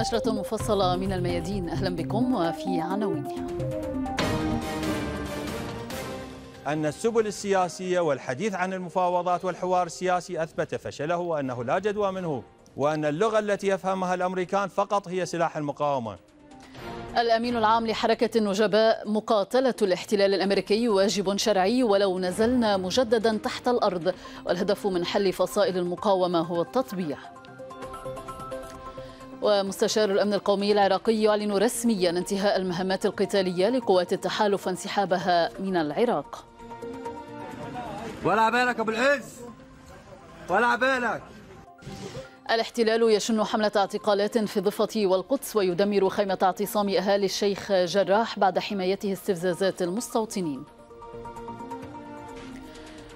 نشرة مفصلة من الميادين أهلا بكم وفي عناوينها أن السبل السياسية والحديث عن المفاوضات والحوار السياسي أثبت فشله وأنه لا جدوى منه وأن اللغة التي يفهمها الأمريكان فقط هي سلاح المقاومة الأمين العام لحركة النجباء مقاتلة الاحتلال الأمريكي واجب شرعي ولو نزلنا مجددا تحت الأرض والهدف من حل فصائل المقاومة هو التطبيع ومستشار الأمن القومي العراقي يعلن رسميا انتهاء المهمات القتالية لقوات التحالف وانسحابها من العراق ولا بالك أبو العز ولا بالك الاحتلال يشن حملة اعتقالات في الضفة والقدس ويدمر خيمة اعتصام أهالي الشيخ جراح بعد حمايته استفزازات المستوطنين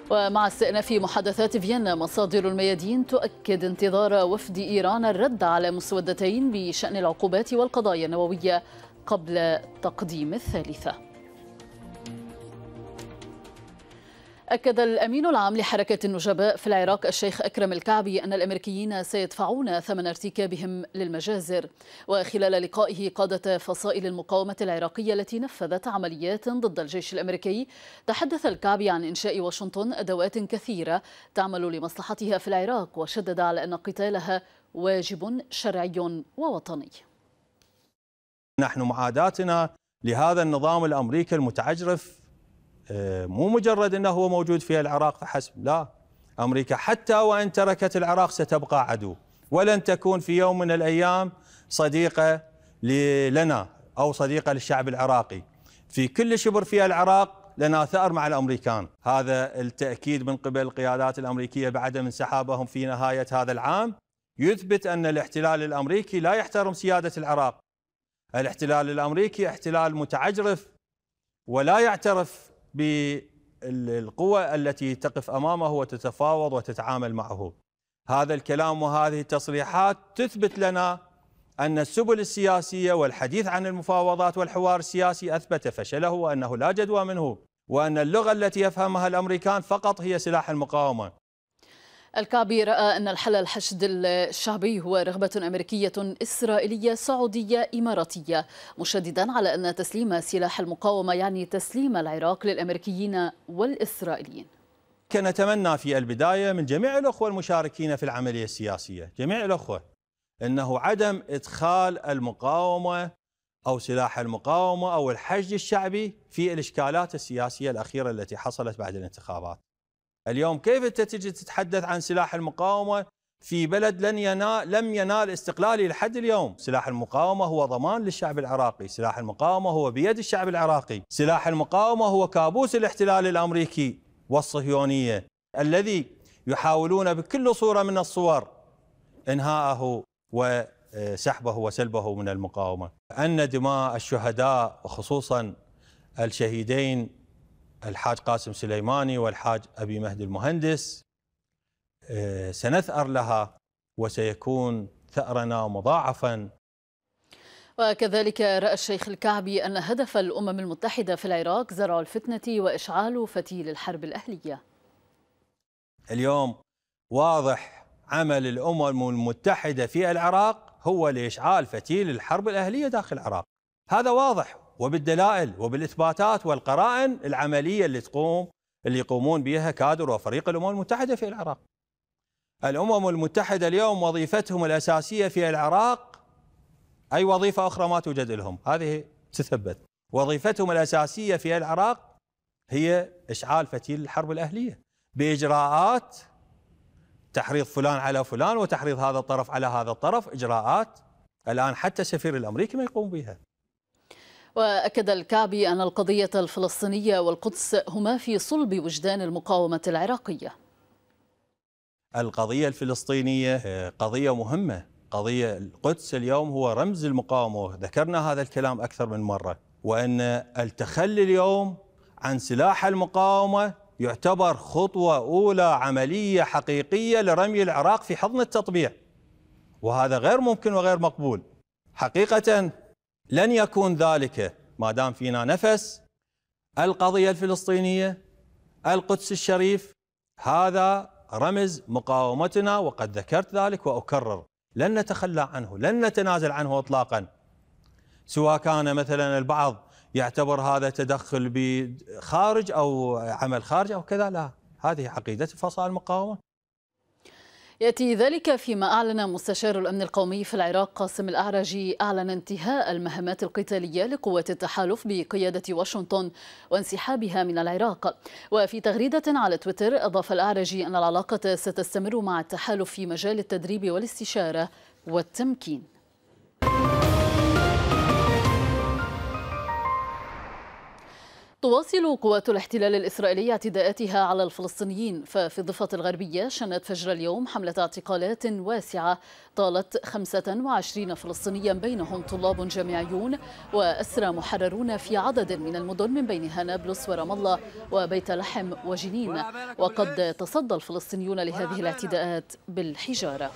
ومع استئناف محادثات فيينا مصادر الميادين تؤكد انتظار وفد إيران الرد على مسودتين بشأن العقوبات والقضايا النووية قبل تقديم الثالثة أكد الأمين العام لحركة النجباء في العراق الشيخ أكرم الكعبي أن الأمريكيين سيدفعون ثمن ارتكابهم للمجازر وخلال لقائه قادة فصائل المقاومة العراقية التي نفذت عمليات ضد الجيش الأمريكي تحدث الكعبي عن إنشاء واشنطن أدوات كثيرة تعمل لمصلحتها في العراق وشدد على أن قتالها واجب شرعي ووطني نحن معاداتنا لهذا النظام الأمريكي المتعجرف آه، مو مجرد أنه هو موجود في العراق فحسب لا أمريكا حتى وإن تركت العراق ستبقى عدو ولن تكون في يوم من الأيام صديقة لنا أو صديقة للشعب العراقي في كل شبر في العراق لنا ثأر مع الأمريكان هذا التأكيد من قبل القيادات الأمريكية بعد انسحابهم في نهاية هذا العام يثبت أن الاحتلال الأمريكي لا يحترم سيادة العراق الاحتلال الأمريكي احتلال متعجرف ولا يعترف بالقوة التي تقف أمامه وتتفاوض وتتعامل معه هذا الكلام وهذه التصريحات تثبت لنا أن السبل السياسية والحديث عن المفاوضات والحوار السياسي أثبت فشله وأنه لا جدوى منه وأن اللغة التي يفهمها الأمريكان فقط هي سلاح المقاومة الكعبي رأى آه، أن الحل الحشد الشعبي هو رغبة أمريكية إسرائيلية سعودية إماراتية مشددا على أن تسليم سلاح المقاومة يعني تسليم العراق للأمريكيين والإسرائيليين نتمنى في البداية من جميع الأخوة المشاركين في العملية السياسية جميع الأخوة أنه عدم إدخال المقاومة أو سلاح المقاومة أو الحشد الشعبي في الإشكالات السياسية الأخيرة التي حصلت بعد الانتخابات اليوم كيف أنت تجي تتحدث عن سلاح المقاومة في بلد لن ينال لم ينال استقلاله لحد اليوم، سلاح المقاومة هو ضمان للشعب العراقي، سلاح المقاومة هو بيد الشعب العراقي، سلاح المقاومة هو كابوس الاحتلال الأمريكي والصهيونية الذي يحاولون بكل صورة من الصور إنهاءه وسحبه آه، وسلبه من المقاومة أن دماء الشهداء وخصوصا الشهيدين الحاج قاسم سليماني والحاج أبي مهدي المهندس آه، سنثأر لها وسيكون ثأرنا مضاعفا وكذلك رأى الشيخ الكعبي أن هدف الأمم المتحدة في العراق زرع الفتنة وإشعال فتيل الحرب الأهلية اليوم واضح عمل الأمم المتحدة في العراق هو لإشعال فتيل الحرب الأهلية داخل العراق هذا واضح وبالدلائل وبالاثباتات والقرائن العمليه اللي تقوم اللي يقومون بها كادر وفريق الامم المتحده في العراق. الامم المتحده اليوم وظيفتهم الاساسيه في العراق اي وظيفه اخرى ما توجد لهم، هذه تثبت. وظيفتهم الاساسيه في العراق هي اشعال فتيل الحرب الاهليه باجراءات تحريض فلان على فلان وتحريض هذا الطرف على هذا الطرف، اجراءات الان حتى السفير الامريكي ما يقوم بها. وأكد الكعبي أن القضية الفلسطينية والقدس هما في صلب وجدان المقاومة العراقية القضية الفلسطينية آه، قضية مهمة قضية القدس اليوم هو رمز المقاومة ذكرنا هذا الكلام أكثر من مرة وأن التخلي اليوم عن سلاح المقاومة يعتبر خطوة أولى عملية حقيقية لرمي العراق في حضن التطبيع وهذا غير ممكن وغير مقبول حقيقة لن يكون ذلك ما دام فينا نفس القضيه الفلسطينيه القدس الشريف هذا رمز مقاومتنا وقد ذكرت ذلك واكرر لن نتخلى عنه لن نتنازل عنه اطلاقا سواء كان مثلا البعض يعتبر هذا تدخل بخارج او عمل خارج او كذا لا هذه عقيده فصائل المقاومه يأتي ذلك فيما أعلن مستشار الأمن القومي في العراق قاسم الأعرجي أعلن انتهاء المهمات القتالية لقوات التحالف بقيادة واشنطن وانسحابها من العراق وفي تغريدة على تويتر أضاف الأعرجي أن العلاقة ستستمر مع التحالف في مجال التدريب والاستشارة والتمكين تواصل قوات الاحتلال الإسرائيلي اعتداءاتها على الفلسطينيين ففي الضفة الغربية شنت فجر اليوم حملة اعتقالات واسعة طالت 25 فلسطينيا بينهم طلاب جامعيون وأسرى محررون في عدد من المدن من بينها نابلس ورام الله وبيت لحم وجنين وقد تصدى الفلسطينيون لهذه الاعتداءات بالحجارة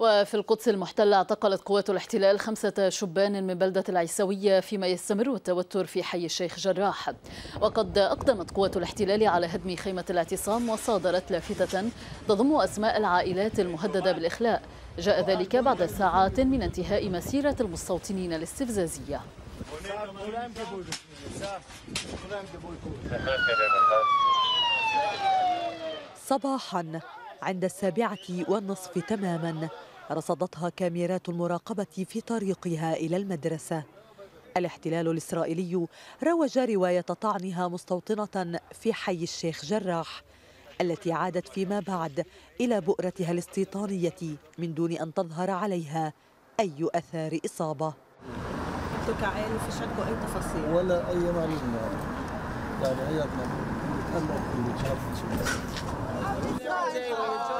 وفي القدس المحتلة اعتقلت قوات الاحتلال خمسة شبان من بلدة العيسوية فيما يستمر التوتر في حي الشيخ جراح وقد أقدمت قوات الاحتلال على هدم خيمة الاعتصام وصادرت لافتة تضم أسماء العائلات المهددة بالإخلاء جاء ذلك بعد ساعات من انتهاء مسيرة المستوطنين الاستفزازية صباحا عند السابعة والنصف تماما رصدتها كاميرات المراقبة في طريقها إلى المدرسة الاحتلال الإسرائيلي روج رواية طعنها مستوطنة في حي الشيخ جراح التي عادت فيما بعد إلى بؤرتها الاستيطانية من دون أن تظهر عليها أي أثار إصابة في اي تفاصيل ولا اي معلومه يعني كل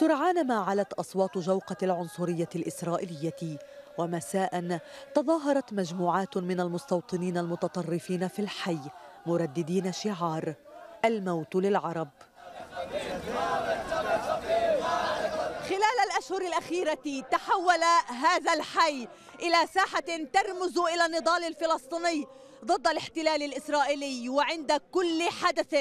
سرعان ما علت أصوات جوقة العنصرية الإسرائيلية ومساء تظاهرت مجموعات من المستوطنين المتطرفين في الحي مرددين شعار الموت للعرب خلال الأشهر الأخيرة تحول هذا الحي إلى ساحة ترمز إلى النضال الفلسطيني ضد الاحتلال الإسرائيلي وعند كل حدث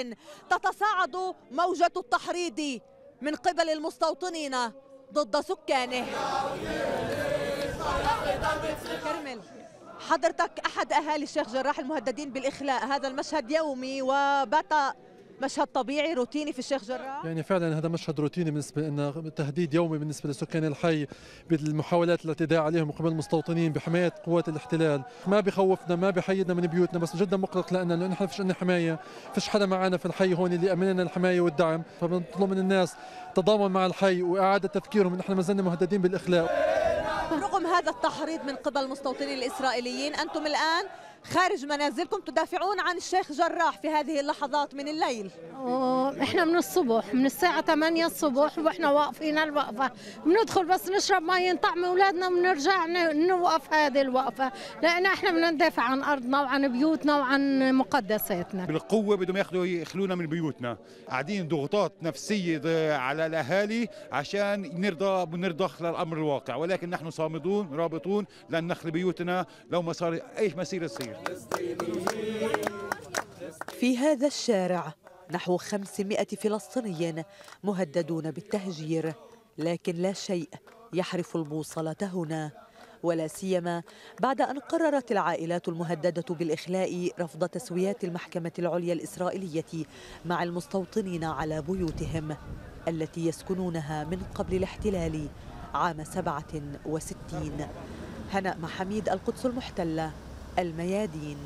تتصاعد موجة التحريض من قبل المستوطنين ضد سكانه كرمل حضرتك أحد أهالي الشيخ جراح المهددين بالإخلاء هذا المشهد يومي وبات مشهد طبيعي روتيني في الشيخ جراح يعني فعلا هذا مشهد روتيني بالنسبه لنا تهديد يومي بالنسبه لسكان الحي بالمحاولات الاعتداء عليهم من قبل المستوطنين بحمايه قوات الاحتلال ما بخوفنا ما بحيدنا من بيوتنا بس جدا مقلق لنا لانه نحن فيش عندنا حمايه فيش حدا معنا في الحي هون اللي يامن لنا الحمايه والدعم فبنطلب من الناس تضامن مع الحي واعاده تفكيرهم نحن ما زلنا مهددين بالاخلاء رغم هذا التحريض من قبل المستوطنين الاسرائيليين انتم الان خارج منازلكم تدافعون عن الشيخ جراح في هذه اللحظات من الليل احنا من الصبح من الساعة 8 الصبح واحنا واقفين الوقفة بندخل بس نشرب مي نطعم اولادنا وبنرجع نوقف هذه الوقفة لان احنا بدنا ندافع عن ارضنا وعن بيوتنا وعن مقدساتنا بالقوة بدهم ياخذوا يخلونا من بيوتنا قاعدين ضغوطات نفسية على الاهالي عشان نرضى بنرضخ للامر الواقع ولكن نحن صامدون رابطون لن نخلي بيوتنا لو ما صار اي مسيرة تصير في هذا الشارع نحو 500 فلسطيني مهددون بالتهجير لكن لا شيء يحرف البوصلة هنا ولا سيما بعد أن قررت العائلات المهددة بالإخلاء رفض تسويات المحكمة العليا الإسرائيلية مع المستوطنين على بيوتهم التي يسكنونها من قبل الاحتلال عام 67 هناء محميد القدس المحتلة الميادين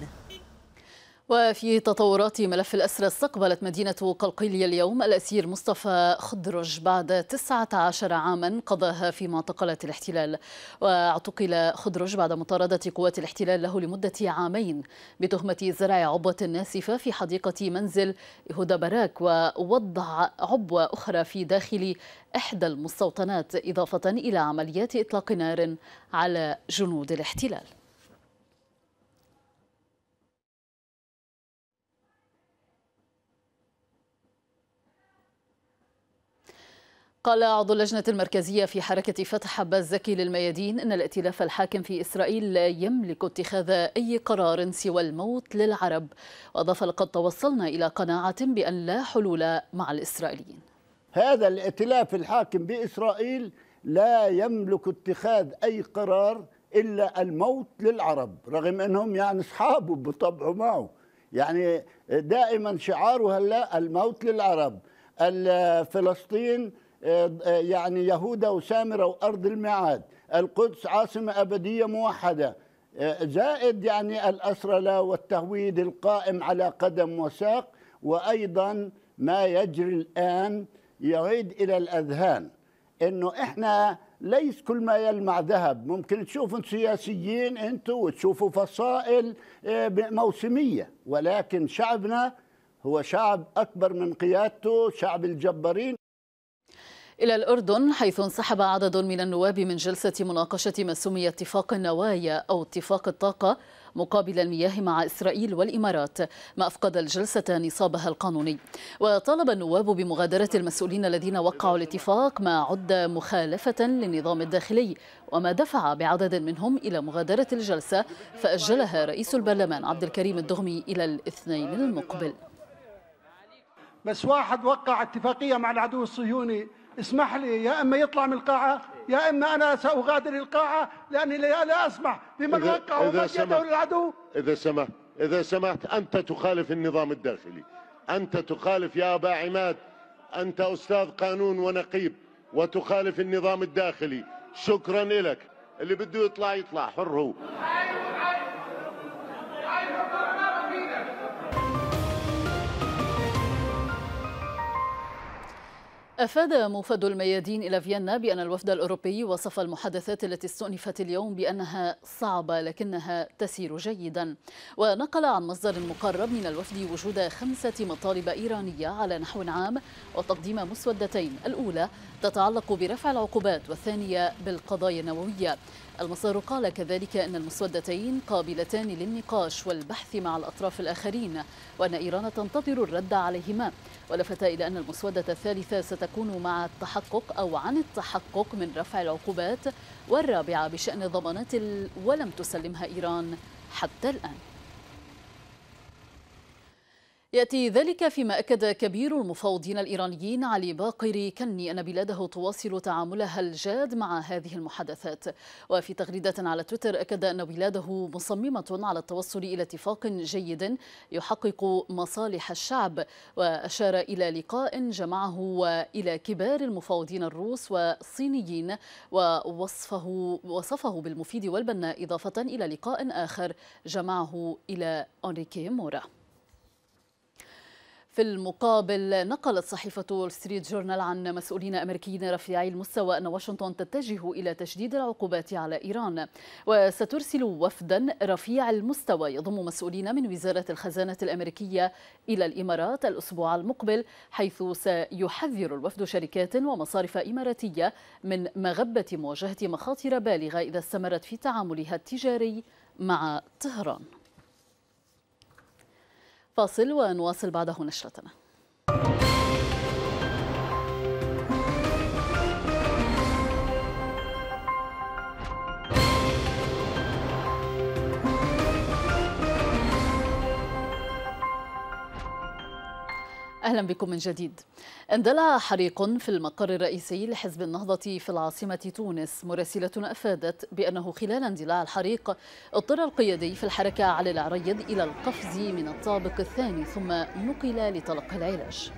وفي تطورات ملف الأسرى استقبلت مدينة قلقيلية اليوم الأسير مصطفى خضرج بعد 19 عاما قضاها في معتقلات الاحتلال واعتقل خضرج بعد مطاردة قوات الاحتلال له لمدة عامين بتهمة زرع عبوة ناسفة في حديقة منزل هدى براك ووضع عبوة أخرى في داخل إحدى المستوطنات إضافة إلى عمليات إطلاق نار على جنود الاحتلال قال عضو اللجنة المركزية في حركة فتح عباس زكي للميادين إن الائتلاف الحاكم في إسرائيل لا يملك اتخاذ أي قرار سوى الموت للعرب وأضاف لقد توصلنا إلى قناعة بأن لا حلول مع الإسرائيليين هذا الائتلاف الحاكم بإسرائيل لا يملك اتخاذ أي قرار إلا الموت للعرب رغم أنهم يعني أصحابه بطبعه معه يعني دائما شعاره هلا الموت للعرب فلسطين آه، آه، يعني يهودا وسامرة وأرض الميعاد القدس عاصمة أبدية موحدة آه، زائد يعني الأسرلة والتهويد القائم على قدم وساق وأيضا ما يجري الآن يعيد إلى الأذهان أنه إحنا ليس كل ما يلمع ذهب ممكن تشوفوا سياسيين أنتوا وتشوفوا فصائل موسمية ولكن شعبنا هو شعب أكبر من قيادته شعب الجبارين إلى الأردن حيث انسحب عدد من النواب من جلسة مناقشة ما سمي اتفاق النوايا أو اتفاق الطاقة مقابل المياه مع إسرائيل والإمارات ما أفقد الجلسة نصابها القانوني وطالب النواب بمغادرة المسؤولين الذين وقعوا الاتفاق ما عد مخالفة للنظام الداخلي وما دفع بعدد منهم إلى مغادرة الجلسة فأجلها رئيس البرلمان عبد الكريم الدغمي إلى الاثنين المقبل بس واحد وقع اتفاقية مع العدو الصهيوني اسمح لي يا اما يطلع من القاعه يا اما انا ساغادر القاعه لاني لا اسمح لمن وقع يده للعدو اذا سمحت اذا سمحت انت تخالف النظام الداخلي انت تخالف يا ابا عماد انت استاذ قانون ونقيب وتخالف النظام الداخلي شكرا لك اللي بده يطلع يطلع حر هو أفاد موفد الميادين إلى فيينا بأن الوفد الأوروبي وصف المحادثات التي استؤنفت اليوم بأنها صعبة لكنها تسير جيدا ونقل عن مصدر مقرب من الوفد وجود خمسة مطالب إيرانية على نحو عام وتقديم مسودتين الأولى تتعلق برفع العقوبات والثانية بالقضايا النووية المصدر قال كذلك أن المسودتين قابلتان للنقاش والبحث مع الأطراف الآخرين وأن إيران تنتظر الرد عليهما ولفت إلى أن المسودة الثالثة ستكون مع التحقق أو عن التحقق من رفع العقوبات والرابعة بشأن الضمانات ولم تسلمها إيران حتى الآن يأتي ذلك فيما أكد كبير المفاوضين الإيرانيين علي باقر كني أن بلاده تواصل تعاملها الجاد مع هذه المحادثات وفي تغريدة على تويتر أكد أن بلاده مصممة على التوصل إلى اتفاق جيد يحقق مصالح الشعب وأشار إلى لقاء جمعه إلى كبار المفاوضين الروس والصينيين ووصفه وصفه بالمفيد والبناء إضافة إلى لقاء آخر جمعه إلى أنريكي مورا في المقابل نقلت صحيفة ستريت جورنال عن مسؤولين أمريكيين رفيعي المستوى أن واشنطن تتجه إلى تشديد العقوبات على إيران وسترسل وفدا رفيع المستوى يضم مسؤولين من وزارة الخزانة الأمريكية إلى الإمارات الأسبوع المقبل حيث سيحذر الوفد شركات ومصارف إماراتية من مغبة مواجهة مخاطر بالغة إذا استمرت في تعاملها التجاري مع طهران فاصل ونواصل بعده نشرتنا أهلا بكم من جديد اندلع حريق في المقر الرئيسي لحزب النهضة في العاصمة تونس مراسلة أفادت بأنه خلال اندلاع الحريق اضطر القيادي في الحركة على العريض إلى القفز من الطابق الثاني ثم نقل لتلقي العلاج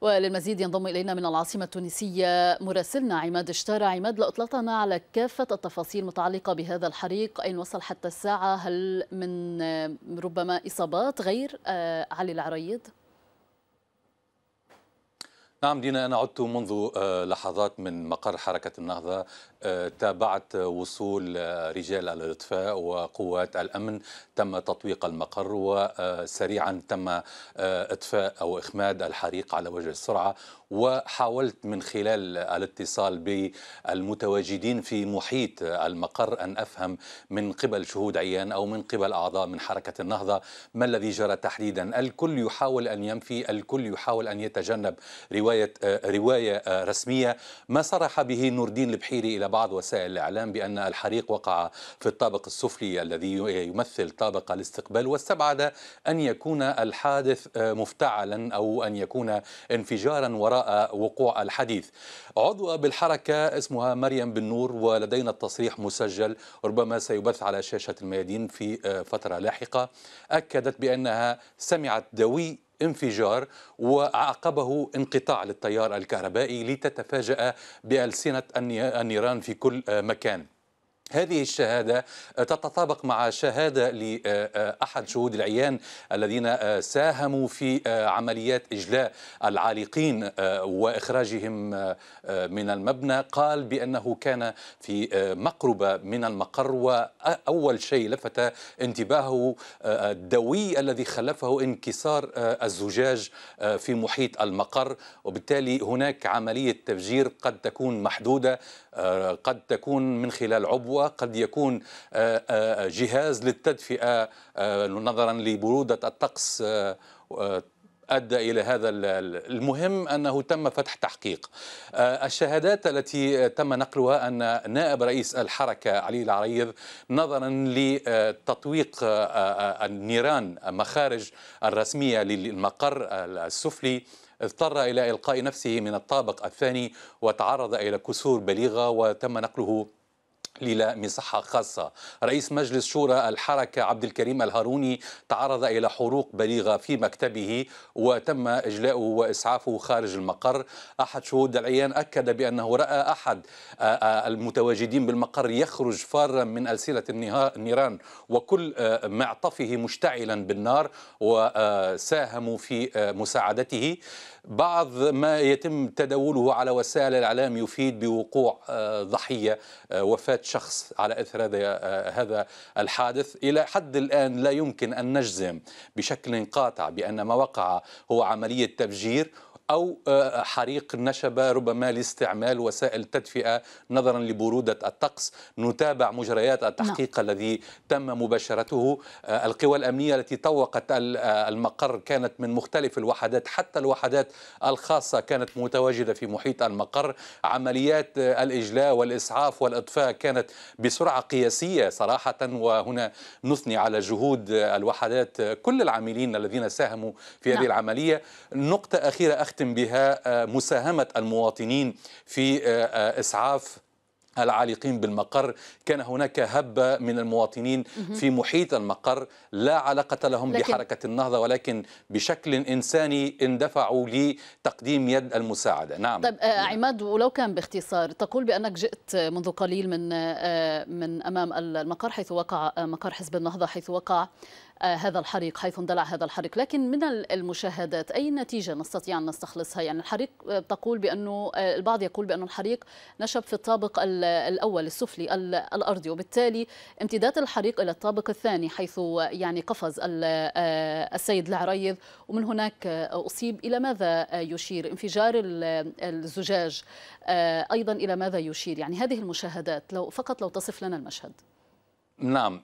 وللمزيد ينضم إلينا من العاصمة التونسية مراسلنا عماد اشتارى عماد لأطلعتنا على كافة التفاصيل المتعلقة بهذا الحريق أين وصل حتى الساعة هل من ربما إصابات غير آه، علي العريض؟ نعم دينا أنا عدت منذ آه، لحظات من مقر حركة النهضة تابعت وصول رجال الاطفاء وقوات الامن تم تطويق المقر وسريعا تم آه، اطفاء او اخماد الحريق على وجه السرعه وحاولت من خلال الاتصال بالمتواجدين في محيط المقر ان افهم من قبل شهود عيان او من قبل اعضاء من حركه النهضه ما الذي جرى تحديدا الكل يحاول ان ينفي الكل يحاول ان يتجنب روايه آه، روايه آه، رسميه ما صرح به نور الدين البحيري الى بعض وسائل الإعلام بأن الحريق وقع في الطابق السفلي الذي يمثل طابق الاستقبال واستبعد أن يكون الحادث آه، مفتعلا أو أن يكون انفجارا وراء وقوع الحديث عضو بالحركة اسمها مريم بن نور ولدينا التصريح مسجل ربما سيبث على شاشة الميادين في آه، فترة لاحقة أكدت بأنها سمعت دوي انفجار وعقبه انقطاع للتيار الكهربائي لتتفاجأ بألسنة النيران في كل مكان هذه الشهادة آه، تتطابق مع شهادة لأحد آه، آه، شهود العيان الذين ساهموا في عمليات إجلاء العالقين وإخراجهم من المبنى قال بأنه كان في مقربة من المقر وأول شيء لفت انتباهه الدوي الذي خلفه انكسار الزجاج في محيط المقر وبالتالي هناك عملية تفجير قد تكون محدودة قد تكون من خلال عبوة هو قد يكون آه، آه، جهاز للتدفئة آه، نظرا لبرودة الطقس أدى إلى هذا المهم أنه تم فتح تحقيق الشهادات التي تم نقلها أن نائب رئيس الحركة علي العريض نظرا لتطويق النيران مخارج الرسمية للمقر السفلي اضطر إلى إلقاء نفسه من الطابق الثاني وتعرض إلى كسور بليغة وتم نقله ليلى مساحة خاصة رئيس مجلس شورى الحركة عبد الكريم الهاروني تعرض إلى حروق بليغة في مكتبه وتم إجلاؤه وإسعافه خارج المقر أحد شهود العيان أكد بأنه رأى أحد آه، آه، المتواجدين بالمقر يخرج فارا من ألسنة النيران وكل آه، معطفه مشتعلا بالنار وساهموا في مساعدته بعض ما يتم تداوله على وسائل الإعلام يفيد بوقوع ضحية وفاة شخص على اثر هذا هذا الحادث الى حد الان لا يمكن ان نجزم بشكل قاطع بان ما وقع هو عمليه تفجير أو آه، حريق نشب ربما لاستعمال وسائل تدفئة نظرا لبرودة الطقس نتابع مجريات التحقيق لا. نعم. الذي تم مباشرته آه، القوى الأمنية التي طوقت آه، المقر كانت من مختلف الوحدات حتى الوحدات الخاصة كانت متواجدة في محيط المقر عمليات الإجلاء والإسعاف والإطفاء كانت بسرعة قياسية صراحة وهنا نثني على جهود الوحدات كل العاملين الذين ساهموا في هذه لا. نعم. العملية نقطة أخيرة أختي يحتم بها آه، مساهمة المواطنين في آه، آه، إسعاف العالقين بالمقر كان هناك هبة من المواطنين في محيط المقر لا علاقة لهم لكن بحركة النهضة ولكن بشكل إنساني اندفعوا لتقديم يد المساعدة نعم طيب عماد ولو كان باختصار تقول بأنك جئت منذ قليل من من أمام المقر حيث وقع مقر حزب النهضة حيث وقع آه، هذا الحريق حيث اندلع هذا الحريق لكن من المشاهدات أي نتيجة نستطيع أن نستخلصها يعني الحريق آه، تقول بأنه آه، البعض يقول بأن الحريق نشب في الطابق الأول السفلي الأرضي وبالتالي امتداد الحريق إلى الطابق الثاني حيث يعني قفز السيد العريض ومن هناك أصيب إلى ماذا يشير انفجار الزجاج أيضا إلى ماذا يشير يعني هذه المشاهدات لو فقط لو تصف لنا المشهد نعم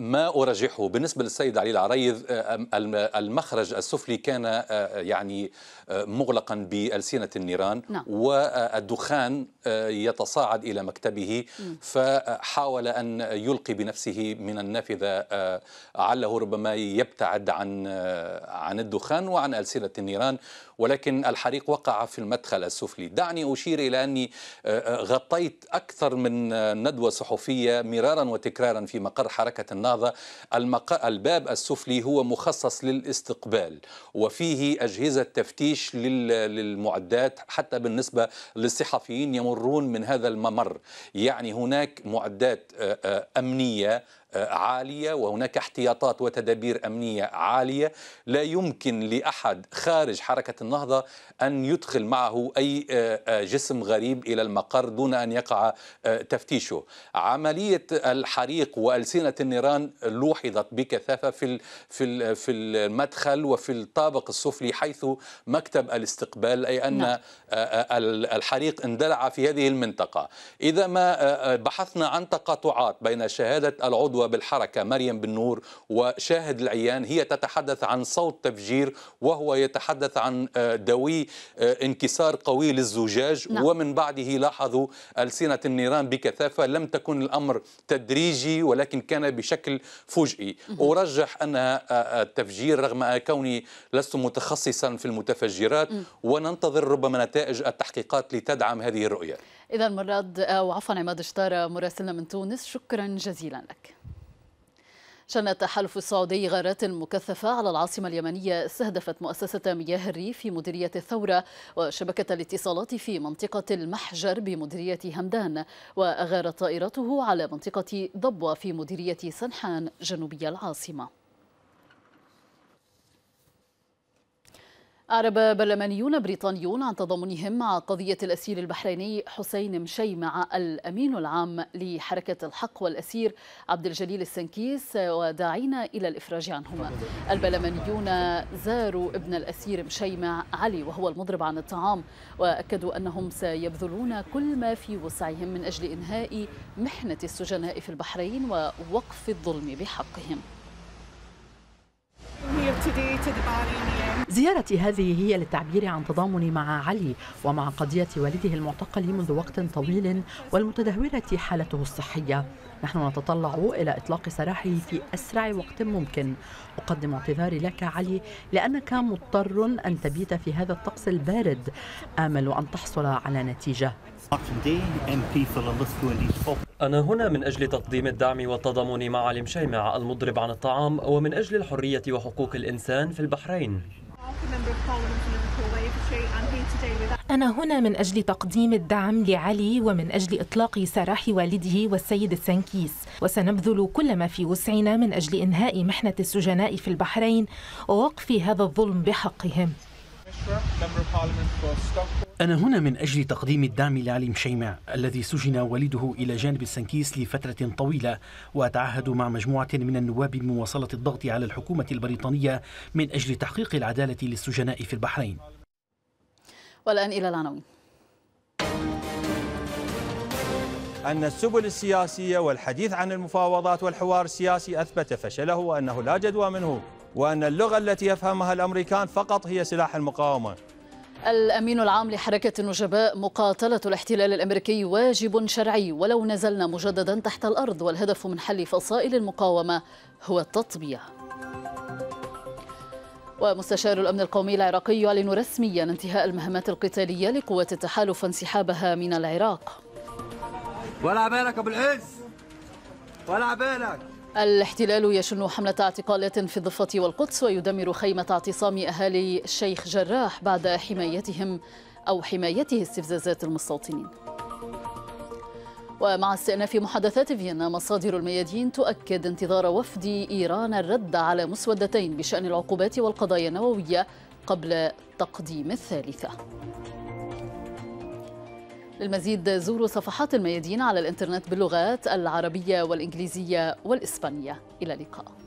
ما أرجحه بالنسبة للسيد علي العريض آه، المخرج السفلي كان آه، يعني مغلقا بألسنة النيران نعم. والدخان آه، يتصاعد إلى مكتبه فحاول أن يلقي بنفسه من النافذة آه، علّه ربما يبتعد عن آه، عن الدخان وعن ألسنة النيران ولكن الحريق وقع في المدخل السفلي دعني أشير إلى أني غطيت أكثر من ندوة صحفية مرارا وتكرارا في مقر حركة النهضة المق... الباب السفلي هو مخصص للاستقبال وفيه أجهزة تفتيش مفيش للمعدات حتى بالنسبة للصحفيين يمرون من هذا الممر يعني هناك معدات أمنية عالية وهناك احتياطات وتدابير أمنية عالية لا يمكن لأحد خارج حركة النهضة أن يدخل معه أي آه، آه، جسم غريب إلى المقر دون أن يقع آه، تفتيشه عملية الحريق وألسنة النيران لوحظت بكثافة في في في المدخل وفي الطابق السفلي حيث مكتب الاستقبال أي أن نعم. الحريق اندلع في هذه المنطقة إذا ما بحثنا عن تقاطعات بين شهادة العضو القدوة بالحركة مريم بن نور وشاهد العيان هي تتحدث عن صوت تفجير وهو يتحدث عن آه، دوي آه، انكسار قوي للزجاج نعم. ومن بعده لاحظوا ألسنة النيران بكثافة لم تكن الأمر تدريجي ولكن كان بشكل فجئي أرجح أن آه، التفجير رغم كوني لست متخصصا في المتفجرات وننتظر ربما نتائج التحقيقات لتدعم هذه الرؤية إذا مراد وعفوا عماد شطارة مراسلنا من تونس شكرا جزيلا لك شنت حلف السعودي غارات مكثفة على العاصمة اليمنية استهدفت مؤسسة مياه الريف في مديرية الثورة وشبكة الاتصالات في منطقة المحجر بمديرية همدان وأغارت طائرته على منطقة ضبوة في مديرية سنحان جنوبي العاصمة أعرب برلمانيون بريطانيون عن تضامنهم مع قضية الأسير البحريني حسين مشي مع الأمين العام لحركة الحق والأسير عبد الجليل السنكيس وداعين إلى الإفراج عنهما البرلمانيون زاروا ابن الأسير مشيمع علي وهو المضرب عن الطعام وأكدوا أنهم سيبذلون كل ما في وسعهم من أجل إنهاء محنة السجناء في البحرين ووقف الظلم بحقهم زيارتي هذه هي للتعبير عن تضامني مع علي ومع قضية والده المعتقل منذ وقت طويل والمتدهورة حالته الصحية نحن نتطلع إلى إطلاق سراحه في أسرع وقت ممكن أقدم اعتذاري لك علي لأنك مضطر أن تبيت في هذا الطقس البارد آمل أن تحصل على نتيجة أنا هنا من أجل تقديم الدعم والتضامن مع علي مشيمع المضرب عن الطعام ومن أجل الحرية وحقوق الإنسان في البحرين أنا هنا من أجل تقديم الدعم لعلي ومن أجل إطلاق سراح والده والسيد السنكيس وسنبذل كل ما في وسعنا من أجل إنهاء محنة السجناء في البحرين ووقف هذا الظلم بحقهم أنا هنا من أجل تقديم الدعم لعلي مشيمع الذي سجن والده إلى جانب السنكيس لفترة طويلة وأتعهد مع مجموعة من النواب بمواصلة الضغط على الحكومة البريطانية من أجل تحقيق العدالة للسجناء في البحرين والآن إلى العناوين أن السبل السياسية والحديث عن المفاوضات والحوار السياسي أثبت فشله وأنه لا جدوى منه وأن اللغة التي يفهمها الأمريكان فقط هي سلاح المقاومة الأمين العام لحركة النجباء مقاتلة الاحتلال الأمريكي واجب شرعي ولو نزلنا مجددا تحت الأرض والهدف من حل فصائل المقاومة هو التطبيع ومستشار الأمن القومي العراقي يعلن رسميا انتهاء المهمات القتالية لقوات التحالف وانسحابها من العراق ولا بالك أبو العز ولا بالك الاحتلال يشن حملة اعتقالات في الضفة والقدس ويدمر خيمة اعتصام أهالي الشيخ جراح بعد حمايتهم أو حمايته استفزازات المستوطنين ومع استئناف محادثات فيينا مصادر الميادين تؤكد انتظار وفد إيران الرد على مسودتين بشأن العقوبات والقضايا النووية قبل تقديم الثالثة للمزيد زوروا صفحات الميادين على الانترنت باللغات العربية والإنجليزية والإسبانية إلى اللقاء